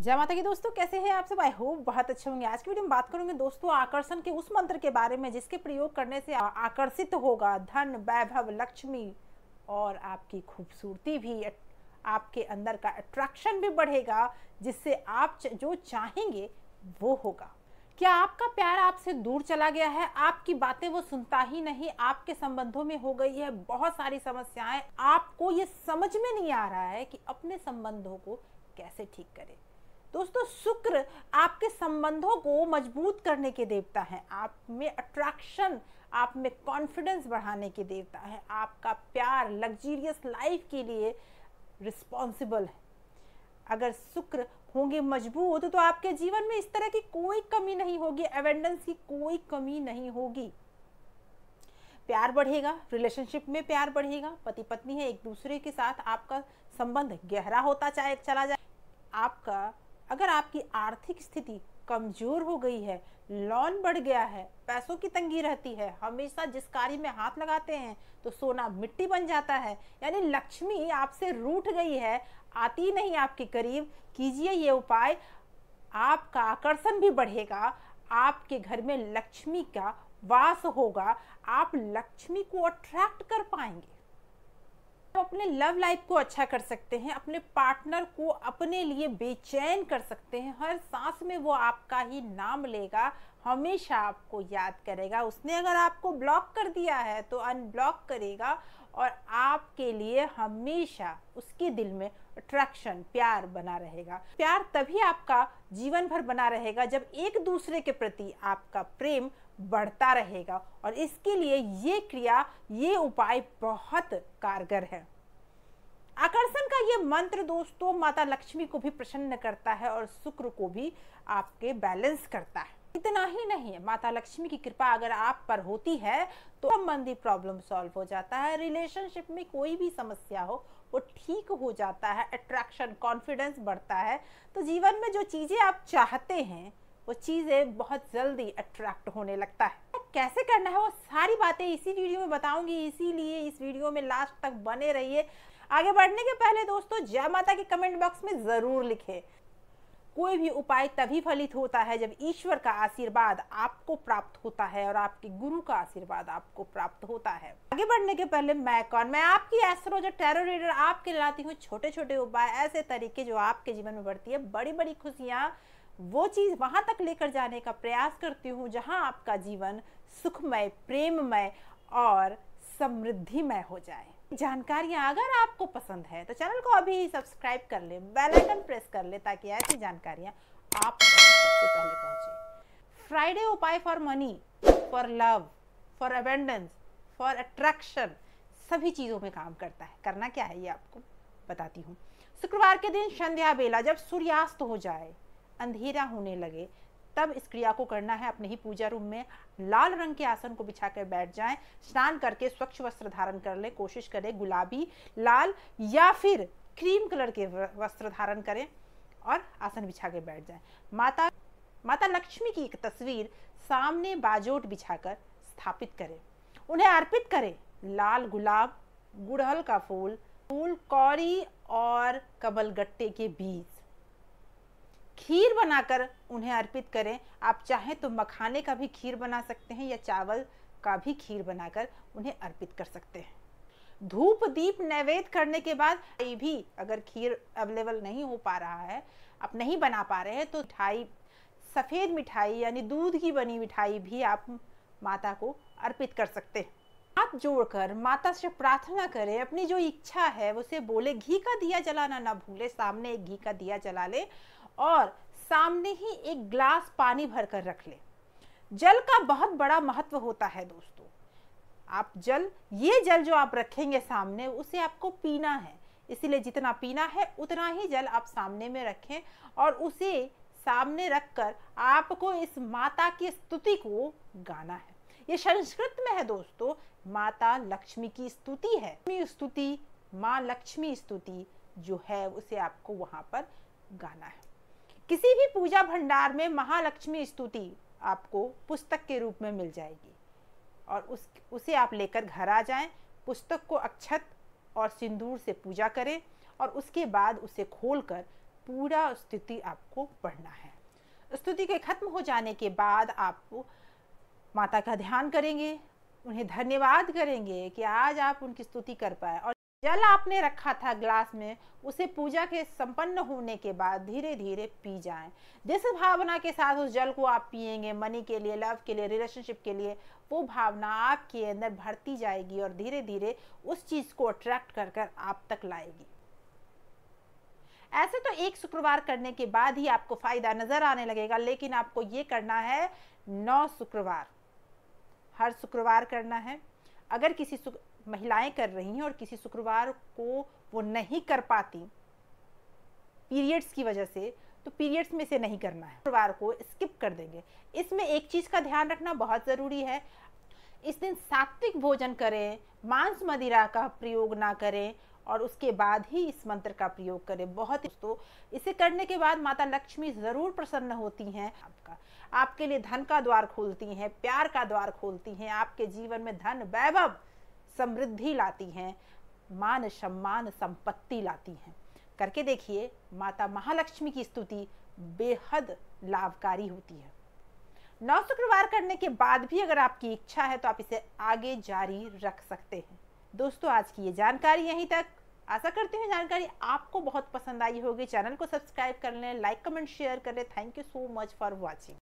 जय माता की दोस्तों कैसे हैं आप सब आई होप बहुत अच्छे होंगे आज की वीडियो में बात करूंगे दोस्तों आकर्षण के उस मंत्र के बारे में जिसके प्रयोग करने से आकर्षित होगा धन वैभव लक्ष्मी और आपकी खूबसूरती भी आपके अंदर का अट्रैक्शन भी बढ़ेगा जिससे आप जो चाहेंगे वो होगा क्या आपका प्यार आपसे दूर चला गया है आपकी बातें वो सुनता ही नहीं आपके संबंधों में हो गई है बहुत सारी समस्याएं आपको ये समझ में नहीं आ रहा है कि अपने संबंधों को कैसे ठीक करें दोस्तों शुक्र आपके संबंधों को मजबूत करने के देवता हैं आप में अट्रैक्शन आप में कॉन्फिडेंस बढ़ाने के देवता हैं आपका प्यार लग्जीरियस लाइफ के लिए रिस्पॉन्सिबल है अगर शुक्र होंगे मजबूत तो आपके जीवन में इस तरह की कोई कमी नहीं होगी एवेंडेंस की कोई कमी नहीं होगी प्यार बढ़ेगा रिलेशनशिप में प्यार बढ़ेगा पति पत्नी है एक दूसरे के साथ आपका संबंध गहरा होता चाहे चला जाए आपका अगर आपकी आर्थिक स्थिति कमजोर हो गई है लोन बढ़ गया है पैसों की तंगी रहती है हमेशा जिस कार्य में हाथ लगाते हैं तो सोना मिट्टी बन जाता है यानी लक्ष्मी आपसे रूठ गई है आती नहीं आपके करीब कीजिए ये उपाय आपका आकर्षण भी बढ़ेगा आपके घर में लक्ष्मी का वास होगा आप लक्ष्मी को अट्रैक्ट कर पाएंगे तो अपने लव लाइफ को अच्छा कर सकते हैं अपने पार्टनर को अपने लिए बेचैन कर सकते हैं हर सांस में वो आपका ही नाम लेगा हमेशा आपको याद करेगा उसने अगर आपको ब्लॉक कर दिया है तो अनब्लॉक करेगा और आपके लिए हमेशा उसके दिल में अट्रैक्शन प्यार बना रहेगा प्यार तभी आपका जीवन भर बना रहेगा जब एक दूसरे के प्रति आपका प्रेम बढ़ता रहेगा और इसके लिए ये क्रिया ये उपाय बहुत कारगर है आकर्षण का ये मंत्र दोस्तों माता लक्ष्मी को भी प्रसन्न करता है और शुक्र को भी आपके बैलेंस करता है इतना ही नहीं है माता लक्ष्मी की कृपा अगर आप पर होती है तो संबंधी प्रॉब्लम सॉल्व हो जाता है रिलेशनशिप में कोई भी समस्या हो वो ठीक हो जाता है अट्रैक्शन कॉन्फिडेंस बढ़ता है तो जीवन में जो चीज़ें आप चाहते हैं वो चीज़ें बहुत जल्दी अट्रैक्ट होने लगता है तो कैसे करना है वो सारी बातें इसी वीडियो में बताऊंगी इसीलिए इस वीडियो में लास्ट तक बने रहिए आगे बढ़ने के पहले दोस्तों जय माता के कमेंट बॉक्स में ज़रूर लिखें कोई भी उपाय तभी फलित होता है जब ईश्वर का आशीर्वाद आपको प्राप्त होता है और आपके गुरु का आशीर्वाद आपको प्राप्त होता है आगे बढ़ने के पहले मैं कौन मैं आपकी जो टेरो रीडर आपके लाती हूँ छोटे छोटे उपाय ऐसे तरीके जो आपके जीवन में बढ़ती है बड़ी बड़ी खुशियाँ वो चीज़ वहां तक लेकर जाने का प्रयास करती हूँ जहाँ आपका जीवन सुखमय प्रेममय और समृद्धिमय हो जाए जानकारियाँ अगर आपको पसंद है तो चैनल को अभी ही सब्सक्राइब कर ले बेल आइकन प्रेस कर ले ताकि ऐसी जानकारियाँ आप सबसे पहले पहुंचे फ्राइडे उपाय for money for love for abundance for attraction सभी चीज़ों में काम करता है करना क्या है ये आपको बताती हूँ शुक्रवार के दिन संध्या बेला जब सूर्यास्त हो जाए अंधेरा होने लगे तब इस क्रिया को करना है अपने ही पूजा रूम में लाल रंग के आसन को बिछा कर बैठ जाए स्नान करके स्वच्छ वस्त्र धारण कर ले कोशिश करें गुलाबी लाल या फिर क्रीम कलर के वस्त्र धारण करें और आसन बिछा के बैठ जाए माता माता लक्ष्मी की एक तस्वीर सामने बाजोट बिछाकर स्थापित करें उन्हें अर्पित करें लाल गुलाब गुड़हल का फूल फूल कौरी और कबल गट्टे के बीज खीर बनाकर उन्हें अर्पित करें आप चाहें तो मखाने का भी खीर बना सकते हैं या चावल का भी खीर बनाकर उन्हें अर्पित कर सकते हैं धूप दीप नैवेद्य करने के बाद भी अगर खीर अवेलेबल नहीं हो पा रहा है आप नहीं बना पा रहे हैं तो मिठाई सफ़ेद मिठाई यानी दूध की बनी मिठाई भी आप माता को अर्पित कर सकते हैं हाथ जोड़कर माता से प्रार्थना करें अपनी जो इच्छा है उसे बोले घी का दिया जलाना ना भूले सामने एक घी का दिया जला ले और सामने ही एक ग्लास पानी भरकर रख लें जल का बहुत बड़ा महत्व होता है दोस्तों आप जल ये जल जो आप रखेंगे सामने उसे आपको पीना है इसीलिए जितना पीना है उतना ही जल आप सामने में रखें और उसे सामने रखकर आपको इस माता की स्तुति को गाना है ये संस्कृत में है दोस्तों माता लक्ष्मी की स्तुति है स्तुति माँ लक्ष्मी स्तुति जो है उसे आपको वहाँ पर गाना है किसी भी पूजा भंडार में महालक्ष्मी स्तुति आपको पुस्तक के रूप में मिल जाएगी और उस उसे आप लेकर घर आ जाएं पुस्तक को अक्षत और सिंदूर से पूजा करें और उसके बाद उसे खोलकर पूरा स्तुति आपको पढ़ना है स्तुति के खत्म हो जाने के बाद आप माता का ध्यान करेंगे उन्हें धन्यवाद करेंगे कि आज आप उनकी स्तुति कर पाए और जल आपने रखा था ग्लास में उसे पूजा के संपन्न होने के बाद धीरे धीरे पी जाएं जिस भावना के साथ उस जल को आप पिएंगे मनी के लिए लव के लिए रिलेशनशिप के लिए वो भावना आपके अंदर भरती जाएगी और धीरे धीरे उस चीज़ को अट्रैक्ट कर कर आप तक लाएगी ऐसे तो एक शुक्रवार करने के बाद ही आपको फायदा नजर आने लगेगा लेकिन आपको ये करना है नौ शुक्रवार हर शुक्रवार करना है अगर किसी महिलाएं कर रही हैं और किसी शुक्रवार को वो नहीं कर पाती पीरियड्स की वजह से तो पीरियड्स में से नहीं करना है शुक्रवार को स्किप कर देंगे इसमें एक चीज़ का ध्यान रखना बहुत ज़रूरी है इस दिन सात्विक भोजन करें मांस मदिरा का प्रयोग ना करें और उसके बाद ही इस मंत्र का प्रयोग करें बहुत दोस्तों इसे करने के बाद माता लक्ष्मी ज़रूर प्रसन्न होती हैं आपका आपके लिए धन का द्वार खोलती हैं प्यार का द्वार खोलती हैं आपके जीवन में धन वैभव समृद्धि लाती हैं मान सम्मान संपत्ति लाती हैं करके देखिए माता महालक्ष्मी की स्तुति बेहद लाभकारी होती है नौ शुक्रवार करने के बाद भी अगर आपकी इच्छा है तो आप इसे आगे जारी रख सकते हैं दोस्तों आज की ये जानकारी यहीं तक आशा करते हैं जानकारी आपको बहुत पसंद आई होगी चैनल को सब्सक्राइब कर लें लाइक कमेंट शेयर करें thank you so much for watching